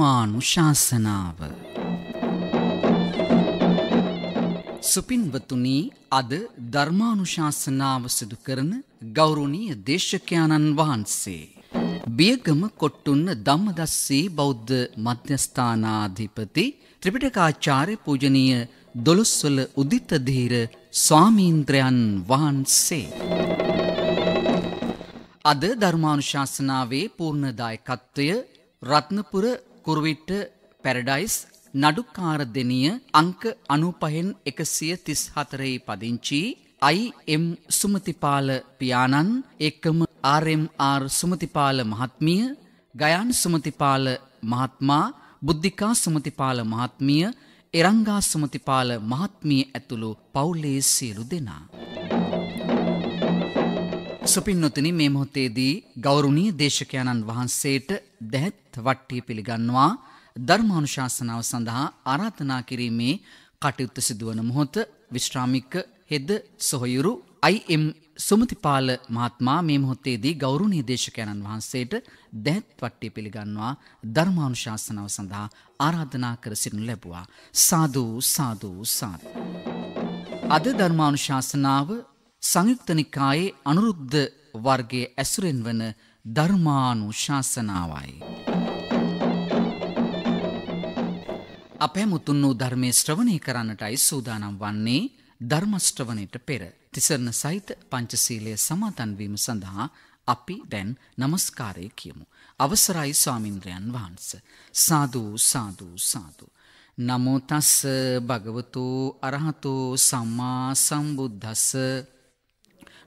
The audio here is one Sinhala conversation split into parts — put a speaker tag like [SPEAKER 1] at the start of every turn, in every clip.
[SPEAKER 1] ධර්මානුශාසනාව සුපින්වතුනි අද ධර්මානුශාසනාව සිදු කරන ගෞරවනීය දේශකයන්න් වහන්සේ බියගම කොට්ටුන්න ධම්මදස්සේ බෞද්ධ මධ්‍යස්ථානාධිපති ත්‍රිපිටකාචාර්ය පූජනීය දොළොස්වල උදිත ධීර ස්වාමීන්ද්‍රයන් වහන්සේ අද ධර්මානුශාසනාවේ පූර්ණ දායකත්වය රත්නපුර කුරුවිට පැරඩයිස් නඩුකාර දෙනිය අංක අනුපහෙන් එකසිය තිස් හතරෙහි පදිංචි අයිම් සුමතිපාල පියාණන් එක්කම ආරම්ආර් සුමතිපාල මහත්මිය ගයන් සුමතිපාල මහත්මා බුද්ධිකා සුමතිපාල මහත්මිය එරංගා සුමතිපාල මහත්මිය ඇතුළු පවුලේ සියලු දෙනා. සුපින්නොතන මේ මොහොතේදී ගෞරුණී දේශකයණන් වහන්සේට දැත් වට්ටිය පිළිගන්නවා ධර්මානුශාසනාව සඳහා ආරාධනා කිරීමේ කටයුත්ත සිදුවන මොහොත විශ්‍රාමික හෙද සොහොයුරු අයිම් සුමතිපාල මහත්මා මේ මොහොත්තේදී ගෞරුණී දේශකයණන් වහන්සේට දැත් වට්ටිය පිළිගන්නවා ධර්මානුශාසනාව සඳහා ආරාධනා කර සිටිනු ලැබුවා. සාදූ සාදූ සාදූ. අද ධර්මානුශාසනාව සංයුක්තනිකායේ අනුරුද්ධ වර්ගයේ ඇසුරෙන් වන ධර්මානු ශාසනාවයි. අපැමුතුන් වූ ධර්මය ශ්‍රවණය කරන්නටයි සූදානම් වන්නේ ධර්මශ්‍රවණයට පෙර. තිසරණ සහිත පංචසීලය සමාතන්වීම සඳහා අපි දැන් නමස්කාරය කියමු. අවසරයි ස්වාමින්ද්‍රයන් වහන්ස. සාධූ සාධූ සාධූ. නමෝතස්ස භගවතු අරහතෝ සම්මා සම්බුද්ධස්ස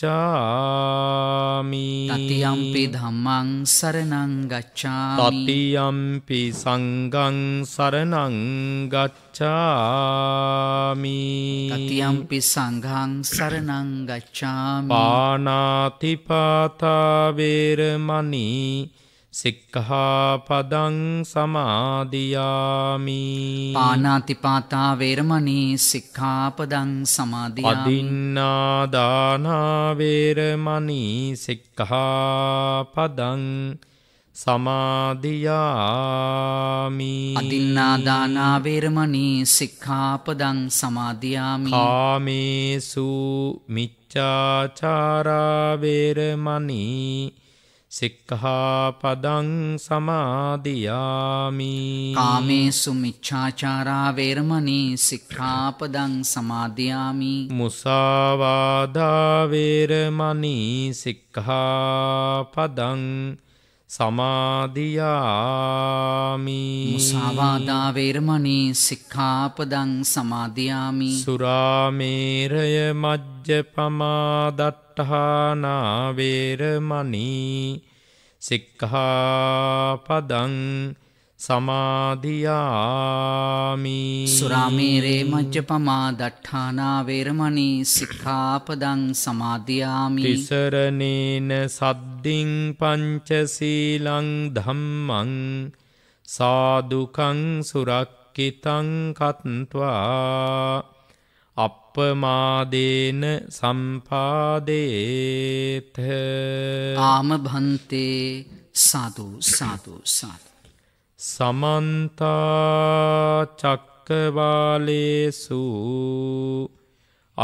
[SPEAKER 2] ගච්ඡාමි තතියම්පි
[SPEAKER 1] ධම්මං සරණං ගච්ඡාමි
[SPEAKER 2] තතියම්පි සංඝං සරණං ගච්ඡාමි තතියම්පි
[SPEAKER 1] සංඝං සරණං ගච්ඡාමි
[SPEAKER 2] පාණාතිපාතා වේරමණී සික්කහාපදං සමාධයාමී පානාතිපාතා
[SPEAKER 1] වේරමණී සික්කාපදං සමාධී
[SPEAKER 2] අදින්නාදානාවේරමණී සික්කහාපදං සමාධයාමී අදින්නාදානාවේරමණී
[SPEAKER 1] සික්කාපදං සමාධයාමී
[SPEAKER 2] කාමේසු මිච්චාචාරාවේරමණී සික්කහාපදං සමාධයාමි කාමේ
[SPEAKER 1] සුමිච්චාචාරාවේරමනී සික්ඛාපදං සමාධයාමි
[SPEAKER 2] මුසාවාධාවේරමනී සික්ඛාපදං සමාධයාමි
[SPEAKER 1] සාවාධාවේරමනී සික්ඛාපදං සමාධයාමි
[SPEAKER 2] සුරාමේරය මජ්්‍ය පමාදට්ටහානාවේරමනී සික්කහාපදං සමාධයාමි සුරාමේරේ මජ්්‍ය
[SPEAKER 1] පමා දට්ඨානාවේරමණී සික්ඛාපදං සමාධයාමි
[SPEAKER 2] තිසරණේන සද්ධිං පංචසීලං ධම්මං සාදුකං සුරක්කිතං කත්වා අප්පමාදේන සම්පාදේත ආම
[SPEAKER 1] භන්තේ සාතු සාතු සාතු
[SPEAKER 2] සමන්තා චක්කවාලේසු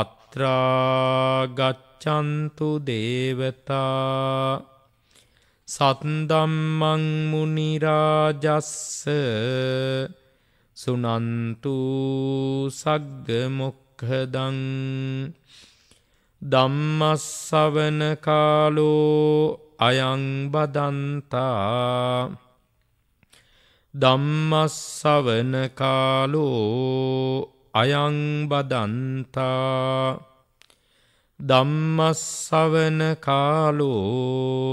[SPEAKER 2] අත්‍රාගච්චන්තු දේවතා සත්දම්මං මුනිරාජස්ස සුනන්තු සග්ගමොක්ක දුක්හදං දම්මස්සවන කාලෝ අයංබදන්තා දම්මස්සවන කාලෝ අයංබදන්තා දම්මස්සවන කාලෝ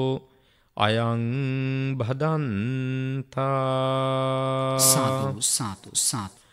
[SPEAKER 2] අයංබදන්තා සාතු සාතු සාතු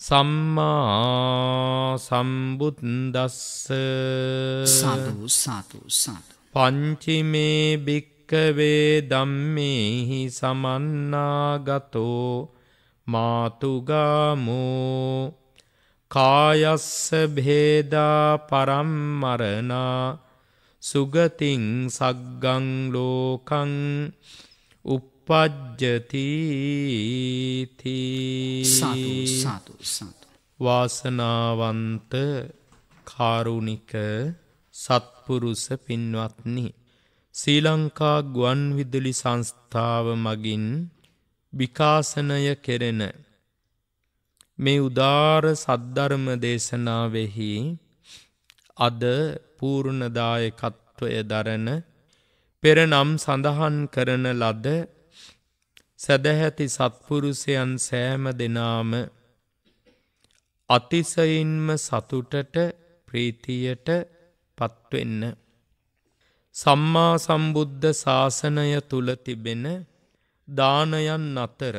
[SPEAKER 2] සම්මා සම්බුද්දස්ස සාධූ සාතු සාතු. පංචිමේ භික්කවේ දම්මෙහි සමන්නාගතෝ මාතුගාමෝ කායස්ස භේදා පරම්මරනා සුගතිං සග්ගං ලෝකං උප උපජ්ජතිති වාසනාවන්ත කාරුණික සත්පුරුස පින්වත්නි. ශ්‍රී ලංකා ගුවන් විදුලි සංස්ථාව මගින් විකාසනය කෙරෙන මේ උදාර සද්ධර්ම දේශනාවෙහි අද පූර්ණදායකත්වය දරන පෙර නම් සඳහන් කරන ලද සැදැහැති සත්පුරුෂයන් සෑම දෙනාම අතිසයින්ම සතුටට ප්‍රීතියට පත්වෙන්න. සම්මා සම්බුද්ධ ශාසනය තුළ තිබෙන දානයන් අතර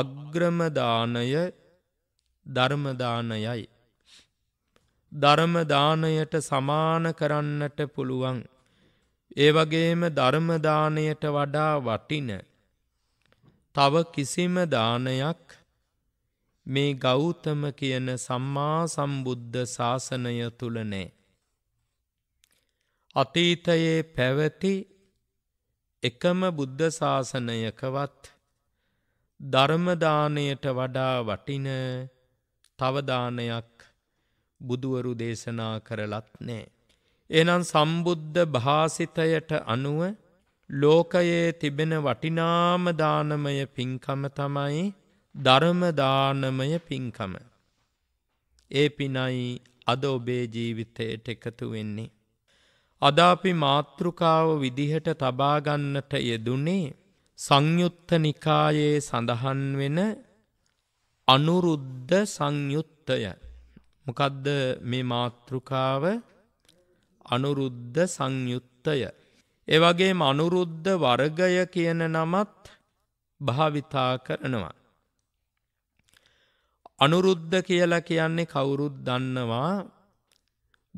[SPEAKER 2] අග්‍රමදානය ධර්මදානයයි. ධර්මදානයට සමාන කරන්නට පුළුවන්. ඒ වගේම ධර්මදානයට වඩා වටින තව කිසිම දානයක් මේ ගෞතම කියන සම්මා සම්බුද්ධ ශාසනය තුළ නෑ. අතීතයේ පැවති එකම බුද්ධ ශාසනයකවත් ධර්මදානයට වඩා වටින තවදානයක් බුදුවරු දේශනා කරලත් නෑ. එනම් සම්බුද්ධ භාසිතයට අනුව ලෝකයේ තිබෙන වටිනාම දානමය පින්කම තමයි ධර්මදානමය පින්කම. ඒ පිනයි අද ඔබේ ජීවිතයට එකතු වෙන්නේ. අද අපි මාතෘකාව විදිහට තබාගන්නට යෙදුනේ සංයුත්ත නිකායේ සඳහන් වෙන අනුරුද්ධ සංයුත්තය. මොකදද මේ මාතෘකාව අනුරුද්ධ සංයුත්තය. එවගේ අනුරුද්ධ වර්ගය කියන නමත් භාවිතා කරනවා. අනුරුද්ධ කියලා කියන්නේ කවුරුත් දන්නවා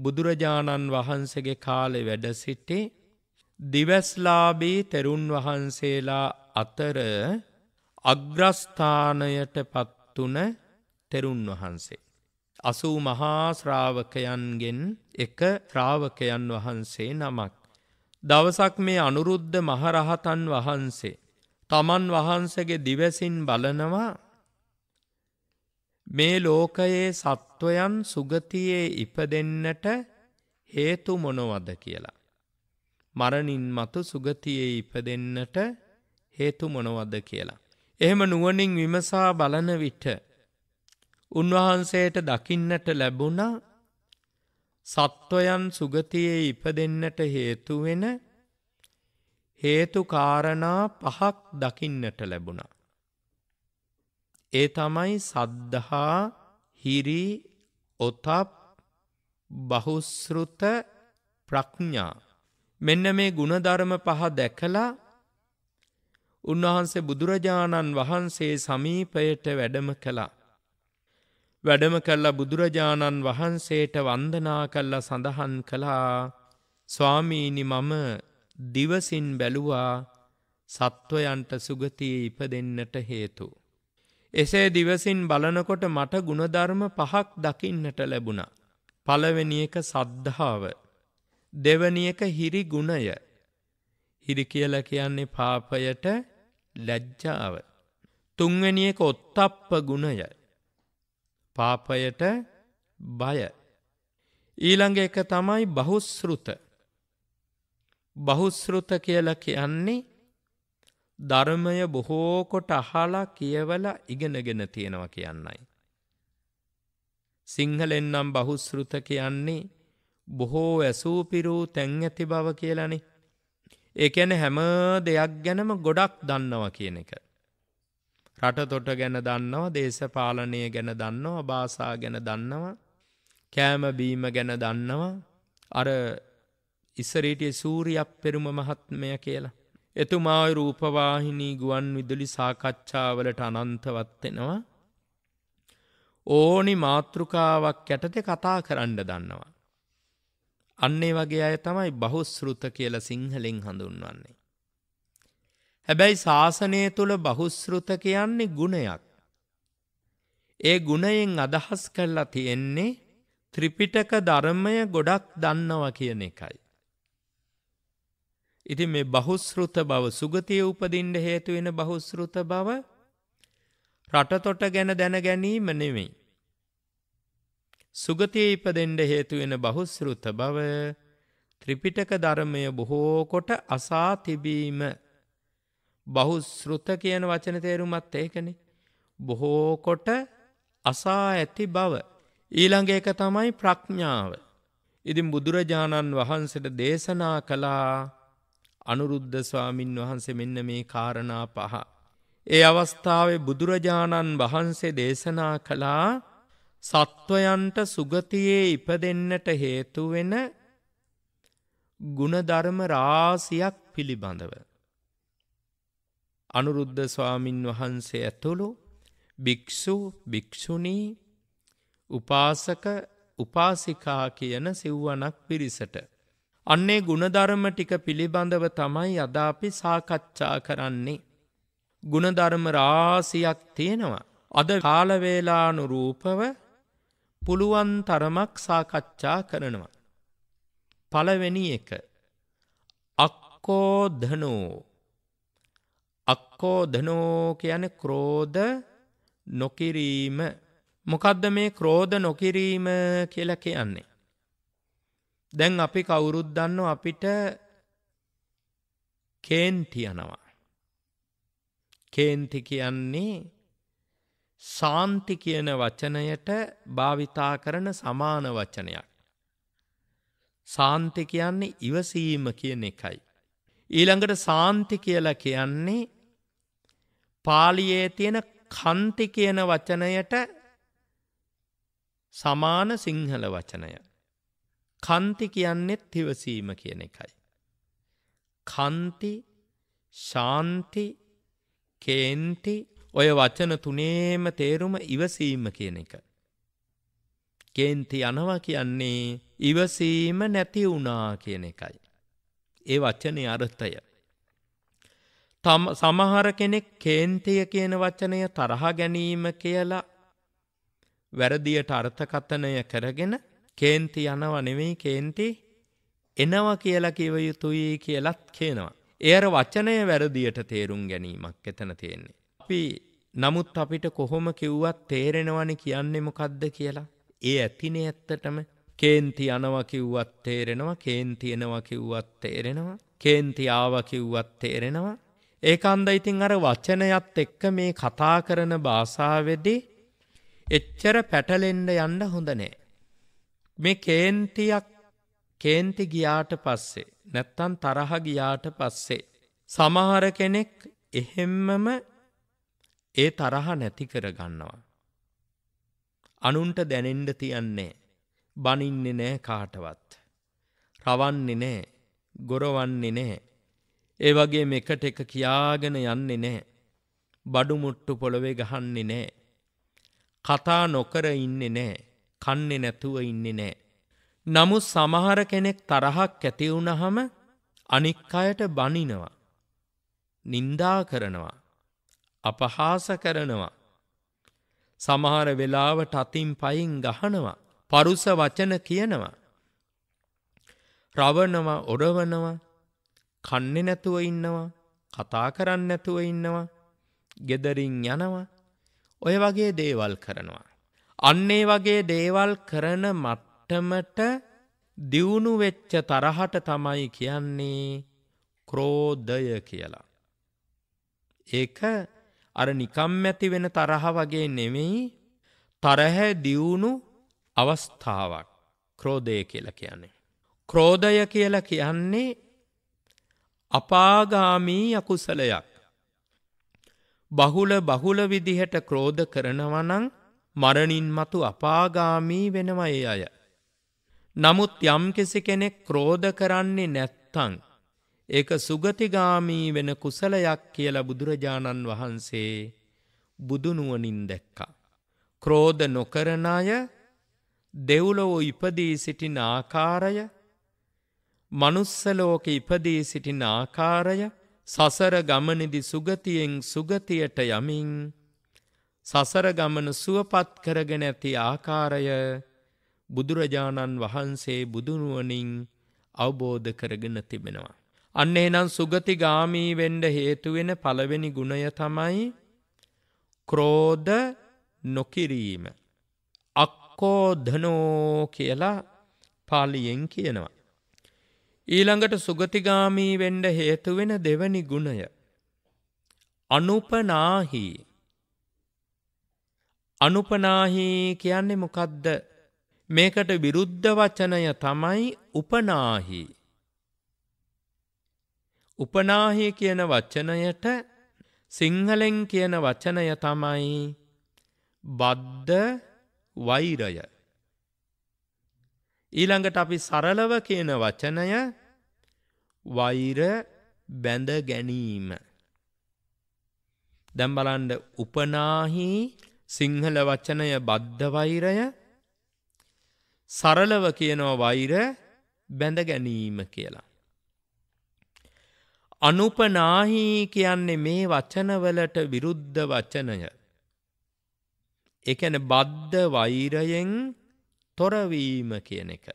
[SPEAKER 2] බුදුරජාණන් වහන්සගේ කාලෙ වැඩ සිටි දිවස්ලාබී තෙරුන් වහන්සේලා අතර අග්‍රස්ථානයට පත්තුන තෙරුන් වහන්සේ. අසූ මහා ශ්‍රාවකයන්ගෙන් එක ශ්‍රාවකයන් වහන්සේ නමක්. දවසක් මේ අනුරුද්ධ මහරහතන් වහන්සේ තමන් වහන්සගේ දිවසින් බලනවා මේ ලෝකයේ සත්වයන් සුගතියේ ඉපදෙන්නට හේතු මොනවද කියලා. මරණින් මතු සුගතියේ ඉපදෙන්නට හේතු මොනවද කියලා. එහෙම නුවනින් විමසා බලන විට උන්වහන්සේට දකින්නට ලැබුණා සත්වයන් සුගතියේ ඉපදෙන්නට හේතුවෙන හේතුකාරණා පහක් දකින්නට ලැබුණා. ඒ තමයි සද්ධහා හිරි ඔතප් බහුස්ෘත ප්‍රඥා. මෙන්න මේ ගුණධර්ම පහ දැකලා උන්වහන්සේ බුදුරජාණන් වහන්සේ සමීපයට වැඩම කළා. වැඩම කල්ල බුදුරජාණන් වහන්සේට වන්දනා කල්ල සඳහන් කළා ස්වාමීනි මම දිවසින් බැලුවා සත්වයන්ට සුගතිය ඉප දෙන්නට හේතු. එසේ දිවසින් බලනකොට මට ගුණධර්ම පහක් දකින්නට ලැබුණ. පළවෙනියක සද්ධාව. දෙවනියක හිරි ගුණය. හිරි කියල කියන්නේ පාපයට ලැජ්ජාව. තුන්වැනියක ඔත්තප්ප ගුණය. පාපයට බය. ඊළඟ එක තමයි බහුස්ෘත. බහුස්ෘත කියල කියන්නේ ධර්මය බොහෝකොට අහලා කියවල ඉගෙනගෙන තියෙනව කියන්නයි. සිංහලෙන්නම් බහුස්ෘත කියන්නේ බොහෝ ඇසූපිරූ තැන් ඇති බව කියලනේ. ඒකැන හැම දෙයක් ගැනම ගොඩක් දන්නවා කියන එක. රටතොට ගැන දන්නවා දේශපාලනය ගැන දන්නවා භාසා ගැන දන්නවා කෑමබීම ගැන දන්නවා අර ඉස්සරීටය සූරියක් පෙරුම මහත්මය කියලා. එතුමායි රූපවාහිනී ගුවන් විදුලි සාකච්ඡාවලට අනන්තවත්වෙනවා. ඕනි මාතෘකාවක් යටත කතා කරන්න දන්නවා. අන්නේ වගේ අය තමයි බහුස්ෘත කියල සිංහලෙන් හඳුන්වන්නේ. හැබැයි ශාසනය තුළ බහුස්ෘත කියන්නේ ගුණයක්. ඒ ගුණයෙන් අදහස් කරලා තියෙන්නේ ත්‍රිපිටක ධර්මය ගොඩක් දන්නව කියන එකයි. ඉති මේ බහුස්ෘත බව සුගතිය උපදින්ට හේතුවෙන බහුස්ෘත බව රටතොට ගැන දැන ගැනීම නෙමෙයි. සුගතිය ඉපදෙන්ට හේතුවෙන බහුස්ෘත බව ත්‍රිපිටක ධර්මය බොහෝකොට අසා තිබීම බහු සෘත කියන වචන තේරුමත් ඒකනෙ. බොහෝකොට අසා ඇති බව. ඊළඟ එක තමයි ප්‍රඥාව. ඉතින් බුදුරජාණන් වහන්සට දේශනා කළා අනුරුද්ධ ස්වාමින් වහන්සේ මෙන්න මේ කාරණා පහ. ඒ අවස්ථාවේ බුදුරජාණන් වහන්සේ දේශනා කළා සත්වයන්ට සුගතියේ ඉපදෙන්නට හේතුවෙන ගුණධර්ම රාසියක් පිළිබඳව. අනුරුද්ධ ස්වාමින් වහන්සේ ඇතුළු භික්‍ෂු භික්‍ෂුණී උපාසක උපාසිකා කියන සිව්වනක් පිරිසට. අන්නේ ගුණධර්ම ටික පිළිබඳව තමයි අදාපි සාකච්ඡා කරන්නේ. ගුණධර්ම රාසියක් තියෙනවා. අද කාලවේලානුරූපව පුළුවන් තරමක් සාකච්ඡා කරනවා. පලවෙනි එක අක්කෝධනෝ අක්කෝධනෝ කියන ක්‍රෝධ නොකිරීම මොකක්ද මේ ක්‍රෝධ නොකිරීම කියලා කියන්නේ. දැන් අපි කවුරුත් දන්න අපිට කේන්ති යනවා. කේන්ති කියන්නේ සාන්ති කියන වචනයට භාවිතා කරන සමාන වචනයක්. සාන්ති කියන්නේ ඉවසීම කියන එකයි. ඊළඟට සාන්ති කියලා කියන්නේ පාලියේ තියෙන කන්ති කියන වචනයට සමාන සිංහල වචනය. කන්ති කියන්නෙත් හිවසීම කියන එකයි. කන්ති ශාන්ති කේන්ති ඔය වචන තුනේම තේරුම ඉවසීම කියන එක. කේන්ති යනවා කියන්නේ ඉවසීම නැති වුණා කියන එකයි. ඒ වචනේ අර්ථය. තම සමහර කෙනෙක් කේන්තිය කියන වචනය තරහා ගැනීම කියලා වැරදියට අර්ථකථනය කරගෙන කේන්ති යනව නෙවෙයි කේන්ති එනව කියලා කිව යුතුයි කියලත් කියනවා. එයර වචනය වැරදියට තේරුම් ගැනීමක් එතන තියෙන්නේ. අපි නමුත් අපිට කොහොම කිව්වත් තේරෙනවනි කියන්නේ මොකද්ද කියලා. ඒ ඇතිනේ ඇත්තටම කේන්ති යනවා කිව්වත් තේරෙනවා කේන්ති එනවා කිව්වත් තේරෙනවා කේන්ති ආව කිව්වත් තේරෙනවා ඒකන්ද ඉතින් අර වචනයත් එක්ක මේ කතා කරන භාෂාවෙදී එච්චර පැටලෙන්න යන්න හොඳ නෑ. මේ කේන්තියක් කේන්ති ගියාට පස්සේ නැත්තන් තරහ ගියාට පස්සේ සමහර කෙනෙක් එහෙම්මම ඒ තරහ නැති කරගන්නවා. අනුන්ට දැනෙන්ඩ තියන්නේ බනින්නේ නෑ කාටවත්. රවන්නේ නෑ ගොරවන්නේ නෑ ඒ වගේ එකට එක කියාගෙන යන්නේ නැහැ. බඩුමුට්ටු පොළොවේ ගහන්නේ නෑ. කතා නොකර ඉන්නේ නෑ කන්නේ නැතුව ඉන්නේ නෑ. නමුත් සමහර කෙනෙක් තරහක් ඇතිවුණහම අනික් අයට බනිනවා. නින්දා කරනවා. අපහාස කරනවා. සමහර වෙලාවට අතින් පයින් ගහනවා. පරුස වචන කියනවා. රවනවා ඔඩවනවා කන්නේ නැතුව ඉන්නවා කතා කරන්න නැතුව ඉන්නවා ගෙදරින් යනවා ඔය වගේ දේවල් කරනවා. අන්නේ වගේ දේවල් කරන මට්ටමට දියුණු වෙච්ච තරහට තමයි කියන්නේ ක්‍රෝධය කියලා. ඒක අර නිකම් ඇති වෙන තරහ වගේ නෙමෙයි තරහ දියුණු අවස්ථාවක් ක්‍රෝධය කියලා කියන්නේ. ක්‍රෝධය කියලා කියන්නේ අපාගාමී අකුසලයක්. බහුල බහුල විදිහට ක්‍රෝධ කරනවනං මරණින් මතු අපාගාමී වෙනවයි අය. නමුත් යම්කිසි කෙනෙක් ක්‍රෝධ කරන්නේ නැත්තං. ඒක සුගතිගාමී වෙන කුසලයක් කියල බුදුරජාණන් වහන්සේ බුදුනුවනින් දැක්කා. ක්‍රෝධ නොකරණය දෙව්ලොව ඉපදී සිටින ආකාරය මනුස්සලෝක ඉපදී සිටින ආකාරය සසර ගමනිදි සුගතියෙන් සුගතියට යමින් සසර ගමන සුවපත් කරගෙන ඇති ආකාරය බුදුරජාණන් වහන්සේ බුදුනුවනින් අවබෝධ කරගෙන තිබෙනවා. අන්න එනම් සුගති ගාමී වෙන්ඩ හේතුවෙන පළවෙනි ගුණය තමයි ක්‍රෝධ නොකිරීම. අක්කෝධනෝ කියලා පාලියෙන් කියනවා. ඊළඟට සුගතිගාමී වෙන්ඩ හේතුවෙන දෙවනි ගුණය. අනුපනාහි අනුපනාහි කියන්නේ මොකද්ද මේකට විරුද්ධ වචනය තමයි උපනාහි. උපනාහි කියන වචනයට සිංහලෙන් කියන වචනය තමයි බද්ධ වෛරය. ඊළඟට අපි සරලව කියන වචනය වෛර බැඳ ගැනීම. දැම් බලන්ඩ උපනාහි සිංහල වචනය බද්ධ වෛරය සරලව කියනෝ වෛර බැඳ ගැනීම කියලා. අනුපනාහි කියන්නේ මේ වචනවලට විරුද්ධ වචනය. එකන බද්ධ වෛරයෙන් තොරවීම කියන එක.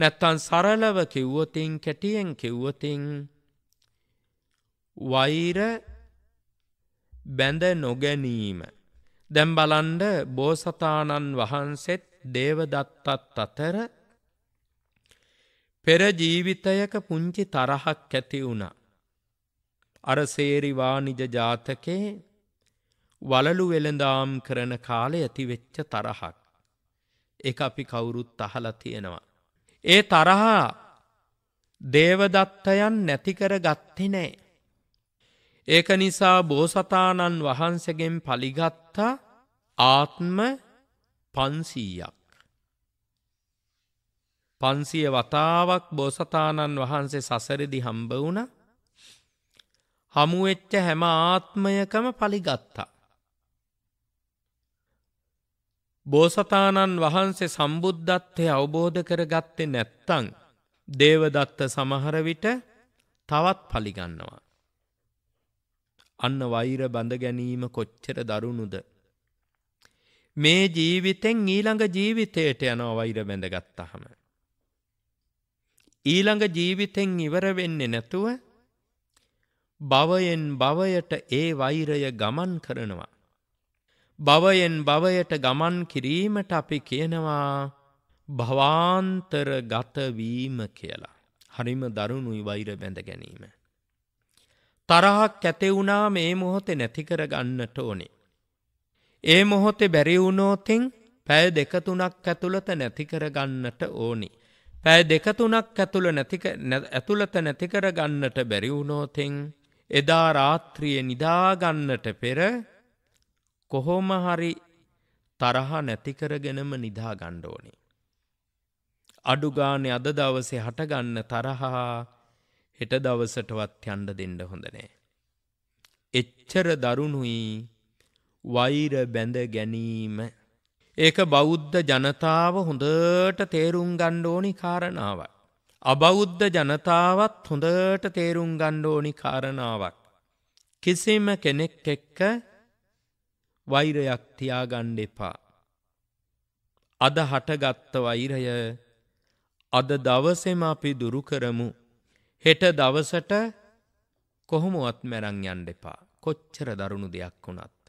[SPEAKER 2] නැත්තන් සරලව කිව්වතින් කැටියෙන් කිව්වතින් වෛර බැඳ නොගැනීම. දැම් බලන්ඩ බෝසතාණන් වහන්සෙත් දේවදත්තත් අතර පෙර ජීවිතයක පුංචි තරහක් ඇති වුණ. අරසේරිවානිජ ජාතකේ වලලු වෙළඳාම් කරන කාලෙ ඇතිවෙච්ච තරහක්. එක අපි කවුරුත් අහලා තියෙනවා. ඒ තරහා දේවදත්තයන් නැතිකර ගත්ති නෑ. ඒක නිසා බෝසතාණන් වහන්සගෙන් පලිගත්තා ආත්ම පන්සීයක්. පන්සිය වතාවක් බෝසතාණන් වහන්සේ සසරදි හම්බ වුණ හමුවෙච්ච හැම ආත්මයකම පලිගත්තා. බෝසතාණන් වහන්සේ සම්බුද්ධත්වය අවබෝධ කරගත්තේ නැත්තං. දේවදත්ත සමහරවිට තවත් පලිගන්නවා. අන්න වෛර බඳ ගැනීම කොච්චර දරුණුද. මේ ජීවිතෙන් ඊළඟ ජීවිතයට යනව වෛර බැඳගත්තහම. ඊළඟ ජීවිතෙන් ඉවර වෙන්නේ නැතුව බවයෙන් බවයට ඒ වෛරය ගමන් කරනවා. භවයෙන් භවයට ගමන් කිරීමට අපි කියනවා භවාන්තර ගතවීම කියලා. හරිම දරුණුයි වෛර බැඳ ගැනීම. තරහක් ඇතෙවුනා මේ මොහොතේ නැතිකර ගන්නට ඕනේ. ඒ මොහොතේ බැරිවුණෝතින් පැය දෙකතුනක් ඇතුළත නැතිකර ගන්නට ඕනි. පැය දෙකතුනක් ඇතුළ ඇතුළත නැතිකර ගන්නට බැරිවුණෝතින් එදා රාත්‍රිය නිදාගන්නට පෙර කොහොම හරි තරහා නැතිකරගෙනම නිදා ගණ්ඩෝනි. අඩුගානෙ අද දවසේ හටගන්න තරහා හෙට දවසටවත් යන්ඩ දෙන්න හොඳනෑ. එච්චර දරුණුයි වෛර බැඳ ගැනීම. ඒක බෞද්ධ ජනතාව හොඳට තේරුම් ගණ්ඩෝනි කාරණාවක්. අබෞද්ධ ජනතාවත් හොඳට තේරුම් ගණ්ඩෝනි කාරණාවක්. කිසිම කෙනෙක් එක්ක වෛරයක් තියාගණ්ඩ එපා. අද හටගත්ත වෛරය අද දවසෙම අපි දුරු කරමු. හෙට දවසට කොහොමුවත් මැරං යන්ඩ එපා. කොච්චර දරුණු දෙයක් වුණත්.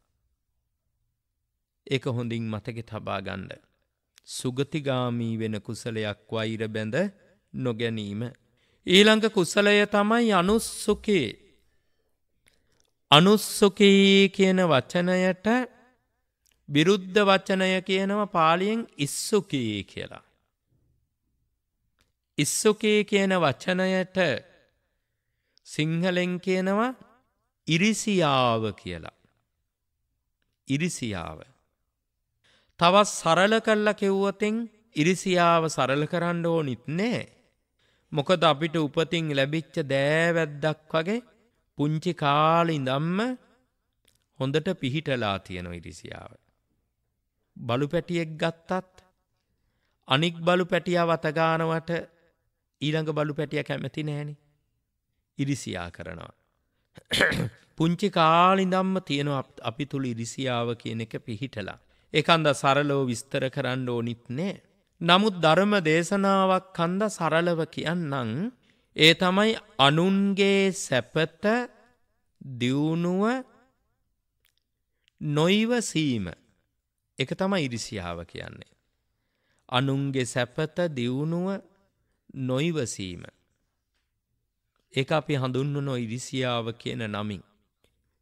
[SPEAKER 2] එක හොඳින් මතක තබාගණ්ඩ. සුගතිගාමී වෙන කුසලයක් වෛර බැඳ නොගැනීම. ඊළඟ කුසලය තමයි අනුස්සුකේ අනුස්සොකයේ කියන වචනයට විරුද්ධ වචනය කියනව පාලියෙන් ඉස්සුකයේ කියලා. ඉස්සුකයේ කියන වචනයට සිංහලෙන් කියනවා ඉරිසියාව කියලා. ඉරිසියාව. තවත් සරල කල්ල කෙව්වතෙන් ඉරිසියාව සරල කරන්න ඕනිත් නෑ. මොකද අපිට උපතින් ලැබිච්ච දෑවැද්දක් වගේ පුංචි කාලේ ඉඳන්ම හොඳට පිහිටලා තියෙන ඉරිසියාව. බලු පැටියෙක් ගත්තත් අනික් බලු පැටියා වතගානවට ඊළඟ බලු පැටිය කැමති නෑනි. ඉරිසියා කරනවා. පුංචි කාලිඳම්ම තියෙන අපි තුළ ඉරිසියාව කියන එක පිහිටලා. එකන්ද සරලෝ විස්තර කරන්න ඕනිත් නෑ. නමුත් ධර්ම දේශනාවක් කන්ද සරලව කියන්නං ඒ තමයි අනුන්ගේ සැපත දියුණුව නොයිවසීම එක තමයි ඉරිසියාව කියන්නේ. අනුන්ගේ සැපත දියුණුව නොයිවසීම. ඒක අපි හඳුන්වන ඉරිසියාව කියන නමින්.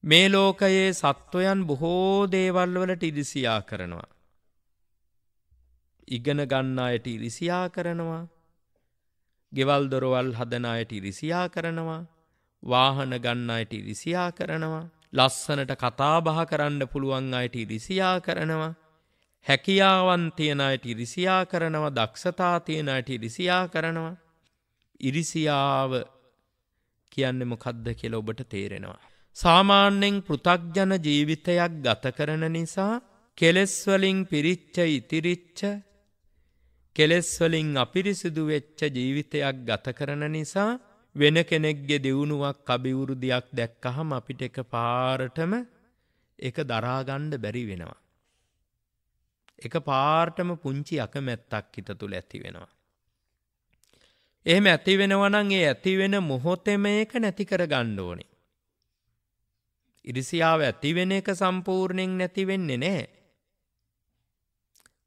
[SPEAKER 2] මේ ලෝකයේ සත්වයන් බොහෝ දේවල් වලට ඉරිසියා කරනවා. ඉගෙන ගන්න අයට ඉරිසියා කරනවා ගෙවල් දොරවල් හදන අයට ඉරිසියා කරනවා වාහන ගන්න අයට ඉරිසියා කරනවා ලස්සනට කතාබහ කරන්න පුළුවන් අයට ඉරිසියා කරනවා හැකියාවන් තියෙන අයට ඉරිසියා කරනවා දක්ෂතා තියෙන අයට ඉරිසියා කරනවා ඉරිසියාව කියන්නේ මොකද්ද කියලා ඔබට තේරෙනවා සාමාන්‍යයෙන් පෘථග්ජන ජීවිතයක් ගත කරන නිසා කෙලෙස්වලින් පිරිච්ච ඉතිරිච්ච කෙලෙස්වලින් අපිරිසිදු වෙච්ච ජීවිතයක් ගත කරන නිසා වෙන කෙනෙක්ගෙ දෙවුණුවක් අභිවුරුදයක් දැක්කහම අපිට එක පාරටම එක දරාගණ්ඩ බැරි වෙනවා. එක පාර්ටම පුංචි අකමැත්තක් හිත තුළ ඇති වෙනවා. එහෙම ඇති වෙනවනන් ඒ ඇතිවෙන මොහොතෙම ඒක නැති කර ගණ්ඩ ඕනේ. ඉරිසියාව ඇතිවෙන එක සම්පූර්ණයෙන් නැතිවෙන්නේ නෑ.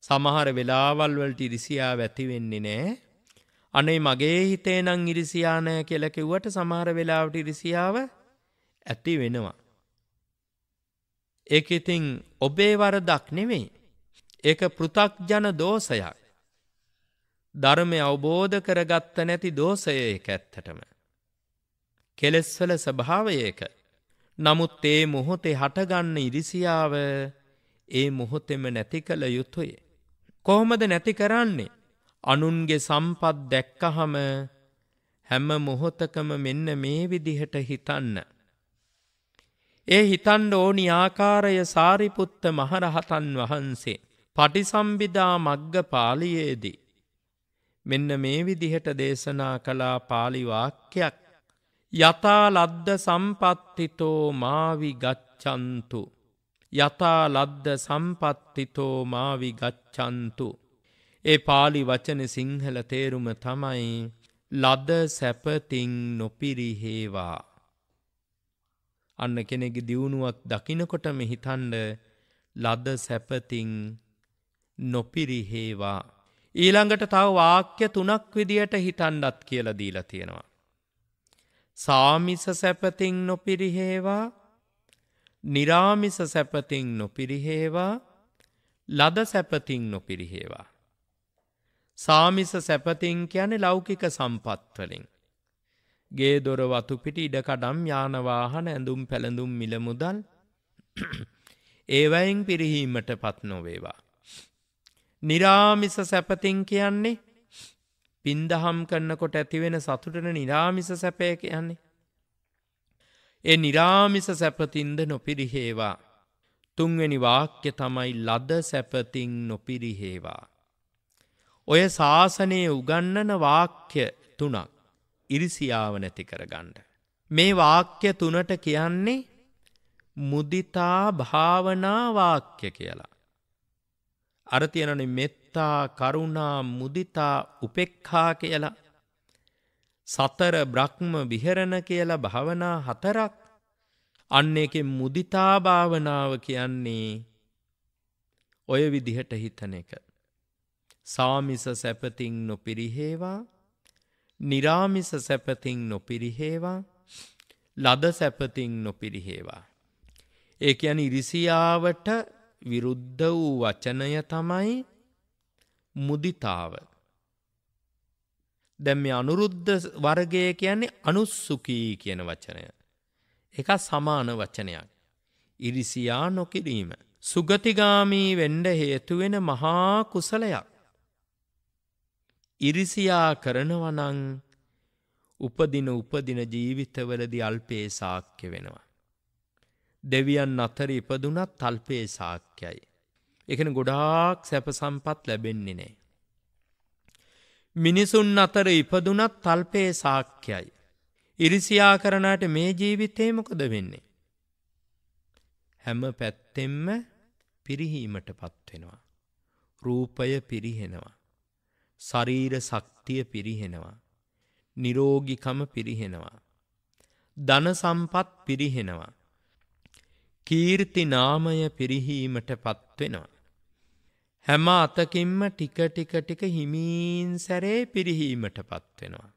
[SPEAKER 2] සමහර වෙලාවල් වලට ඉරිසියා ඇති වෙන්නේ නෑ. අනේ මගේ හිතේ නම් ඉරිසියා නෑ කියලා කිව්වට සමහර වෙලාවට ඉරිසියාව ඇති වෙනවා. ඒක ඉතින් ඔබේ වරදක් නෙමෙයි. ඒක පෘථග්ජන දෝෂයක්. ධර්මය අවබෝධ කරගත්ත නැති දෝෂය ඒක ඇත්තටම. කෙලෙස්වල ස්වභාවය ඒක. නමුත් ඒ මොහොතේ හටගන්න ඉරිසියාව ඒ මොහොතෙම නැති කළ යුතුය. කොහොමද නැති කරන්නේ. අනුන්ගේ සම්පත් දැක්කහම හැම මොහොතකම මෙන්න මේ විදිහට හිතන්න. ඒ හිතන්ඩ ඕනි ආකාරය සාරිපුත්ත මහරහතන් වහන්සේ. පටිසම්බිදා මග්ග පාලියේදී. මෙන්න මේ විදිහට දේශනා කලා පාලිවාක්‍යයක්. යතා ලද්ද සම්පත්තිතෝ මාවි ගච්චන්තු. යථා ලද්ද සම්පත්තිතෝ මාවි ගච්චන්තු. ඒ පාලි වචන සිංහල තේරුම තමයි ලද සැපතිං නොපිරිහේවා. අන්න කෙනෙග දියුණුවක් දකිනකොටම හිතන්ඩ ලද සැපතිං නොපිරිහේවා. ඊළඟට තව වාක්‍ය තුනක් විදියට හිතන්ඩත් කියල දීලා තියෙනවා. සාමිස සැපතිං නොපිරිහේවා නිරාමිස සැපතින් නොපිරිහේවා ලද සැපතින් නොපිරිහේවා. සාමිස සැපතින් කියන ලෞකික සම්පත්වලින්. ගේ දොර වතුපිට ඉඩකඩම් යානවාහන ඇඳුම් පැළඳුම් මිලමුදල් ඒවයින් පිරිහීමට පත් නොවේවා. නිරාමිස සැපතින් කියන්නේ පින්දහම් කරන්නකොට ඇතිවෙන සතුටන නිරාමිස සැපය කියන්නේ. ඒ නිරාමිස සැපතින්ද නොපිරිහේවා. තුන්වැනි වාක්‍ය තමයි ලද සැපතින් නොපිරිහේවා. ඔය ශාසනයේ උගන්නන වාක්‍ය තුනක් ඉරිසියාව නැති කරගණ්ඩ. මේ වාක්‍ය තුනට කියන්නේ මුදිතා භාවනා වාක්‍ය කියලා. අරතියනන මෙත්තා කරුණා මුදිතා උපෙක්හා කියලා සතර බ්‍රහ්ම විහරණ කියලා භාවනා හතරක් අන්න එක මුදිතා භාවනාව කියන්නේ ඔය විදිහට හිතන එක. සාමිස සැපතින් නොපිරිහේවා නිරාමිස සැපතින් නොපිරිහේවා ලද සැපතින් නොපිරිහේවා. ඒක යන ඉරිසියාවට විරුද්ධ වූ වචනය තමයි මුදිතාව. දැම් මේ අනුරුද්ධ වර්ගය කියන්නේ අනුස්සුකී කියන වචනය. එක සමාන වචනයක්. ඉරිසියා නොකිරීම. සුගතිගාමී වෙන්ඩ හේතුවෙන මහා කුසලයක්. ඉරිසියා කරනවනං උපදින උපදින ජීවිතවලදි අල්පේ සාක්්‍ය වෙනවා. දෙවියන් අතර ඉපදුනත් තල්පේ සාක්‍යයි. එකන ගොඩාක් සැප සම්පත් ලැබෙන්නේ නෑ. මිනිසුන් අතර ඉපදුනත් තල්පයේ සාක්‍යයි. ඉරිසියා කරනට මේ ජීවිතේ මොකද වෙන්නේ. හැම පැත්තෙම්ම පිරිහීමට පත්වෙනවා. රූපය පිරිහෙනවා. සරීර සක්තිය පිරිහෙනවා. නිරෝගිකම පිරිහෙනවා. ධන සම්පත් පිරිහෙනවා. කීර්ති නාමය පිරිහීමට පත්වෙනවා. හැම අතකින්ම ටික ටික ටික හිමීන් සැරේ පිරිහීමට පත්වෙනවා.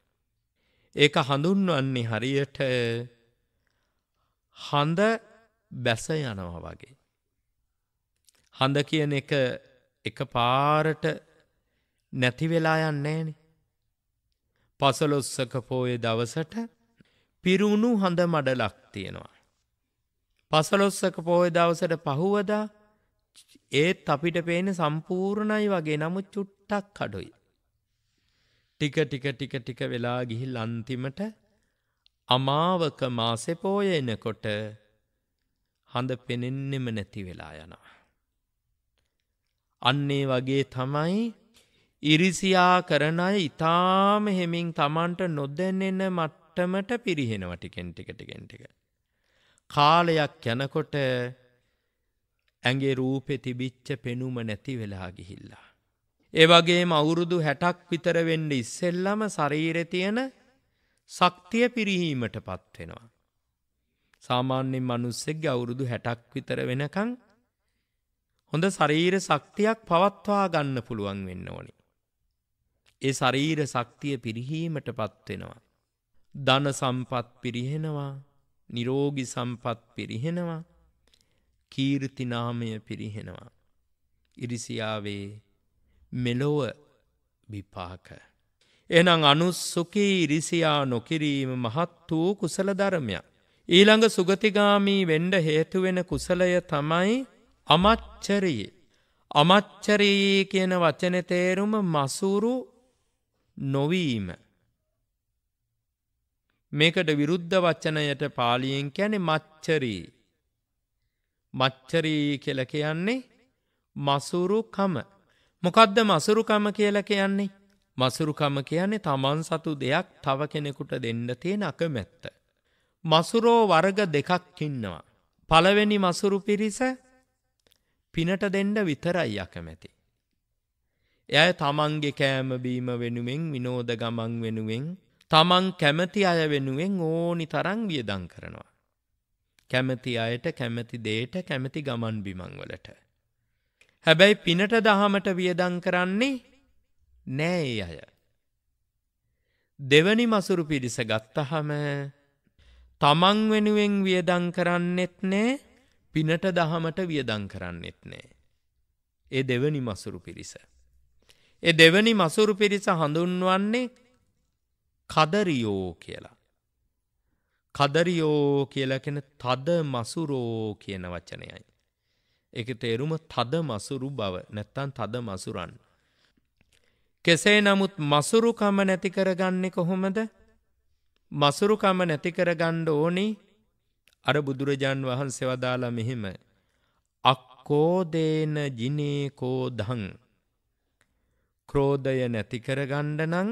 [SPEAKER 2] ඒක හඳුන්වන්නේ හරියට හඳ බැස යනවා වගේ. හඳ කියන එක එක පාරට නැතිවෙලා යන්නේන. පසලොස්සක පෝය දවසට පිරුණු හඳ මඩලක් තියෙනවා. පසලොස්සක පෝය දවසට පහුවදා ඒත් අපිට පේන සම්පූර්ණයි වගේ නමුත් චුට්ටක් කඩුයි. ටික ටික ටික ටික වෙලා ගිහිල් අන්තිමට අමාවක මාසෙ පෝය එනකොට හඳ පෙනෙන්නෙම නැති වෙලා යනවා. අන්නේ වගේ තමයි ඉරිසියා කරන අය ඉතාම හෙමින් තමන්ට නොදැනෙන මට්ටමට පිරිහෙනවටිකෙන් ටිකටිකෙන් ටික. කාලයක් යනකොට ඇගේ රූපෙ තිබිච්ච පෙනුම නැති වෙලා ගිහිල්ලා. ඒවගේ අවුරුදු හැටක් විතරවෙඩ ඉස්සෙල්ලම සරීර තියෙන සක්තිය පිරිහීමට පත්වෙනවා. සාමාන්‍යෙන් මනුස්සෙක් අවුරුදු හැටක් විතර වෙනකං හොඳ සරීර සක්තියක් පවත්වා ගන්න පුළුවන් වෙන්න ඕනි. ඒ සරීර සක්තිය පිරිහීමට පත්වෙනවා. ධන සම්පත් පිරිහෙනවා නිරෝගි සම්පත් පිරිහෙනවා කීර්තිනාමය පිරිහෙනවා. ඉරිසියාවේ මෙලොව විපාක. එනම් අනුස්සුකී ඉරිසියා නොකිරීම මහත් වූ කුසල ධර්මයක්. ඊළඟ සුගතිගාමී වෙන්ඩ හේතුවෙන කුසලය තමයි අමච්චරයේ. අමච්චරයේ කියන වචන තේරුම මසුරු නොවීම. මේකට විරුද්ධ වචනයට පාලියෙන් කියැනෙ මච්චරී. මච්චරී කෙල කියන්නේ මසුරුකම. මොකදද මසුරුකම කියල කියන්නේ. මසුරුකම කියන්නේ තමන් සතු දෙයක් තව කෙනෙකුට දෙන්න තියෙන අකමැත්ත. මසුරෝ වර්ග දෙකක් ඉන්නවා. පළවෙනි මසුරු පිරිස පිනට දෙන්න විතරයි අකමැති. එය තමන්ගේ කෑමබීම වෙනුවෙන් විනෝද ගමන් වෙනුවෙන් තමන් කැමති අය වෙනුවෙන් ඕනි තරං වියදං කරනවා. කැමැති අයට කැමැති දේට කැමැති ගමන් බිමංවලට. හැබැයි පිනට දහමට වියදං කරන්නේ නෑ ඒ අය. දෙවනි මසුරු පිරිස ගත්තහම තමන් වෙනුවෙන් වියදං කරන්නෙත් නෑ පිනට දහමට වියදං කරන්නෙත් නෑ. ඒ දෙවනි මසුරු පිරිස. ඒ දෙවනි මසුරු පිරිස හඳුන්වන්නේ කදරියෝ කියලා. කදරියෝ කියලා කියන තද මසුරෝ කියන වචනයයි. ඒකේ තේරුම තද මසුරු බව නැත්තම් තද මසුරන්. කෙසේ නමුත් මසුරුකම නැති කරගන්නේ කොහොමද? මසුරුකම නැති කරගන්න ඕනි අර බුදුරජාන් වහන්සේ වදාලා මෙහෙම අක්කෝදේන ජිනේකෝ දහං ක්‍රෝධය නැති කරගන්න නම්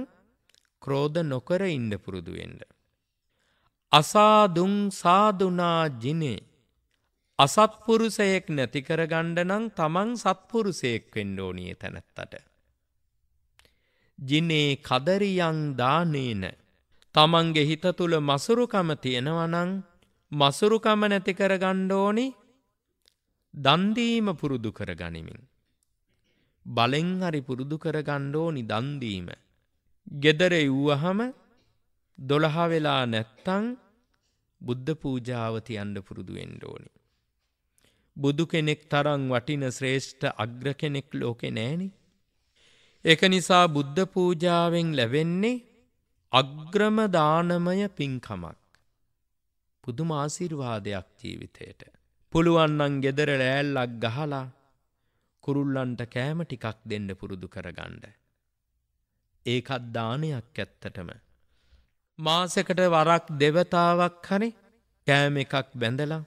[SPEAKER 2] ක්‍රෝධ නොකර ඉන්න පුරුදු වෙන්න. අසාදුන් සාදුනා ජිනේ අසත්පුරුසයෙක් නැතිකර ගණ්ඩනං තමන් සත්පුරුසයෙක් වෙන්ඩෝනිය තැනැත්තට. ජිනේ කදරියං දානේන තමන්ගෙ හිත තුළ මසුරුකම තියෙනවනං මසුරුකම නැතිකර ගණ්ඩෝනි දන්දීම පුරුදු කර ගනිමින්. බලෙන් හරි පුරුදු කර ගණ්ඩෝනි දන්දීම. ගෙදර වූවහම දොළහවෙලා නැත්තං බුද්ධ පූජාව තියන්න පුරුදු වෙන්න ඕනි. බුදු කෙනෙක් තරං වටින ශ්‍රේෂ්ඨ අග්‍ර කෙනෙක් ලෝකෙ නෑනේ. එක නිසා බුද්ධ පූජාවෙන් ලැබෙන්නේ අග්‍රම දානමය පින්කමක්. පුදුම ආසිර්වාදයක් ජීවිතයට. පුළුවන්නන් ගෙදර ලෑල්ලක් ගහලා කුරුල්ලන්ට කෑම ටිකක් දෙන්න පුරුදු කරගණ්ඩ. ඒකත් දානයක් ඇත්තටම. මාසකට වරක් දෙවතාවක් හරි කෑම එකක් බැඳලා